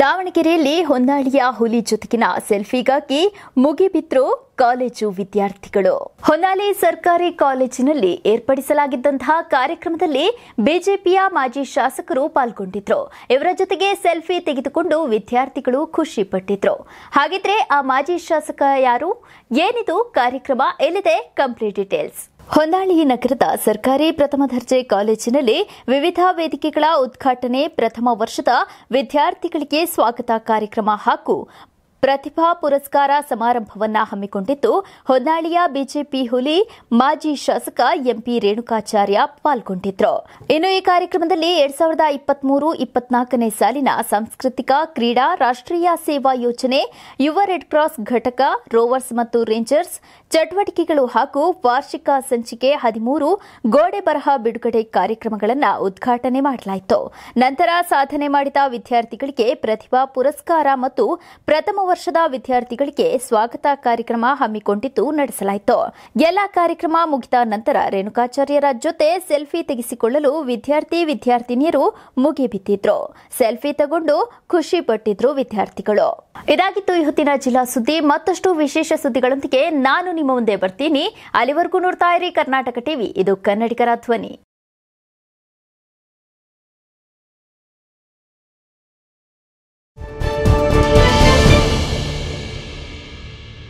ದಾವಣಗೆರೆಯಲ್ಲಿ ಹೊನ್ನಾಳಿಯ ಹುಲಿ ಜೊತೆಗಿನ ಸೆಲ್ಫಿಗಾಗಿ ಮುಗಿಬಿದ್ರು ಕಾಲೇಜು ವಿದ್ಯಾರ್ಥಿಗಳು ಹೊನ್ನಾಳಿ ಸರ್ಕಾರಿ ಕಾಲೇಜಿನಲ್ಲಿ ಏರ್ಪಡಿಸಲಾಗಿದ್ದಂತಹ ಕಾರ್ಯಕ್ರಮದಲ್ಲಿ ಬಿಜೆಪಿಯ ಮಾಜಿ ಶಾಸಕರು ಪಾಲ್ಗೊಂಡಿದ್ರು ಇವರ ಜೊತೆಗೆ ಸೆಲ್ಫಿ ತೆಗೆದುಕೊಂಡು ವಿದ್ಯಾರ್ಥಿಗಳು ಖುಷಿ ಪಟ್ಟಿದ್ರು ಹಾಗಿದ್ರೆ ಆ ಮಾಜಿ ಶಾಸಕ ಯಾರು ಏನಿದು ಕಾರ್ಯಕ್ರಮ ಎಲ್ಲಿದೆ ಕಂಪ್ಲೀಟ್ ಡೀಟೇಲ್ಸ್ ಹೊನ್ನಾಳಿ ನಗರದ ಸರ್ಕಾರಿ ಪ್ರಥಮ ದರ್ಜೆ ಕಾಲೇಜಿನಲ್ಲಿ ವಿವಿಧ ವೇದಿಕೆಗಳ ಉದ್ಘಾಟನೆ ಪ್ರಥಮ ವರ್ಷದ ವಿದ್ಯಾರ್ಥಿಗಳಿಗೆ ಸ್ವಾಗತ ಕಾರ್ಯಕ್ರಮ ಹಾಗೂ ಪ್ರತಿಭಾ ಪುರಸ್ಕಾರ ಸಮಾರಂಭವನ್ನ ಹಮ್ಮಿಕೊಂಡಿದ್ದು ಹೊನ್ನಾಳಿಯ ಬಿಜೆಪಿ ಹುಲಿ ಮಾಜಿ ಶಾಸಕ ಎಂಪಿ ರೇಣುಕಾಚಾರ್ಯ ಪಾಲ್ಗೊಂಡಿದ್ರು ಇನ್ನು ಈ ಕಾರ್ಯಕ್ರಮದಲ್ಲಿ ಎರಡ್ ಸಾವಿರದ ಇಪ್ಪತ್ಮೂರು ಇಪ್ಪತ್ನಾಲ್ಕನೇ ಸಾಲಿನ ಸಾಂಸ್ಕೃತಿಕ ಕ್ರೀಡಾ ರಾಷ್ಟ್ರೀಯ ಸೇವಾ ಯೋಜನೆ ಯುವ ರೆಡ್ ಕ್ರಾಸ್ ಘಟಕ ರೋವರ್ಸ್ ಮತ್ತು ರೇಂಜರ್ಸ್ ಚಟುವಟಿಕೆಗಳು ಹಾಗೂ ವಾರ್ಷಿಕ ಸಂಚಿಕೆ ಹದಿಮೂರು ಗೋಡೆ ಬರಹ ಬಿಡುಗಡೆ ಕಾರ್ಯಕ್ರಮಗಳನ್ನು ಉದ್ಘಾಟನೆ ಮಾಡಲಾಯಿತು ನಂತರ ಸಾಧನೆ ಮಾಡಿದ ವಿದ್ಯಾರ್ಥಿಗಳಿಗೆ ಪ್ರತಿಭಾ ಪುರಸ್ಕಾರ ಮತ್ತು ಪ್ರಥಮ ವರ್ಷದ ವಿದ್ಯಾರ್ಥಿಗಳಿಗೆ ಸ್ವಾಗತ ಕಾರ್ಯಕ್ರಮ ಹಮ್ಮಿಕೊಂಡಿದ್ದು ನಡೆಸಲಾಯಿತು ಎಲ್ಲಾ ಕಾರ್ಯಕ್ರಮ ಮುಗಿದ ನಂತರ ರೇಣುಕಾಚಾರ್ಯರ ಜೊತೆ ಸೆಲ್ಫಿ ತೆಗೆಸಿಕೊಳ್ಳಲು ವಿದ್ಯಾರ್ಥಿ ವಿದ್ಯಾರ್ಥಿನಿಯರು ಮುಗಿಬಿದ್ದಿದ್ರು ಸೆಲ್ಫಿ ತಗೊಂಡು ಖುಷಿ ಪಟ್ಟಿದ್ರು ವಿದ್ಯಾರ್ಥಿಗಳು ಇದಾಗಿತ್ತು ಇವತ್ತಿನ ಜಿಲ್ಲಾ ಸುದ್ದಿ ಮತ್ತಷ್ಟು ವಿಶೇಷ ಸುದ್ದಿಗಳೊಂದಿಗೆ ನಾನು ನಿಮ್ಮ ಮುಂದೆ ಬರ್ತೀನಿ ಅಲ್ಲಿವರೆಗೂ ನೋಡ್ತಾ ಇರಿ ಕರ್ನಾಟಕ ಟಿವಿ ಇದು ಕನ್ನಡಿಗರ ಧ್ವನಿ